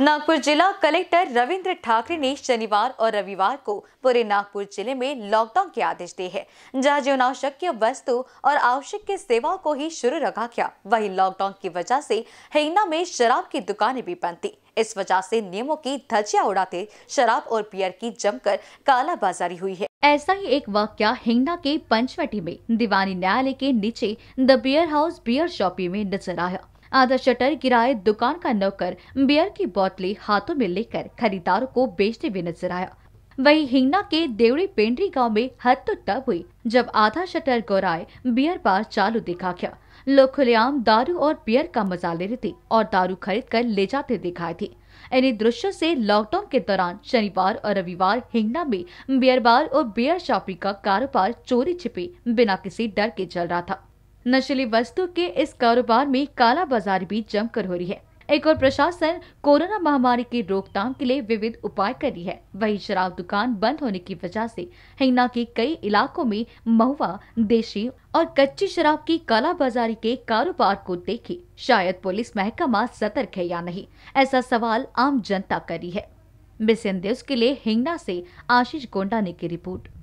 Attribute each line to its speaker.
Speaker 1: नागपुर जिला कलेक्टर रविंद्र ठाकरे ने शनिवार और रविवार को पूरे नागपुर जिले में लॉकडाउन के आदेश दिए हैं जहां जीवनावश्यक वस्तु और आवश्यक सेवाओं को ही शुरू रखा गया वहीं लॉकडाउन की वजह से हिंगना में शराब की दुकानें भी बंद थी इस वजह से नियमों की धजिया उड़ाते शराब और पियर की जमकर कालाबाजारी हुई है ऐसा ही एक वाक्य हिंगना के पंचवटी में दीवानी न्यायालय के नीचे the beer house beer shoppe में नजर आया आधा शटर गिराए दुकान का नौकर बियर की बोतलें हाथों में लेकर खरीदारों को बेचते हुए नजर आया वही हिंगना के देवड़ी पेंडरी गांव में हद तो तब हुई जब आधा शटर गोराए बियर बार चालू दिखा गया लोग खुलेआम दारू और बियर का मजा ले रहे थे और दारू खरीद कर ले जाते दिखाए थे इन्हीं दृश्यों से लॉकडाउन के दौरान शनिवार और रविवार हिंगना में बियर बार और बियर शॉपिंग का कारोबार चोरी छिपे बिना किसी डर के चल रहा था नशीली वस्तु के इस कारोबार में काला बाजार भी जमकर हो रही है एक और प्रशासन कोरोना महामारी की रोकथाम के लिए विविध उपाय कर रही है वही शराब दुकान बंद होने की वजह से हिंगना के कई इलाकों में महुआ देशी और कच्ची शराब की काला बाजारी के कारोबार को देखे शायद पुलिस महकमा सतर्क है या नहीं ऐसा सवाल आम जनता करी है मिस न्यूज के लिए हिंगना से आशीष गोंडा ने की रिपोर्ट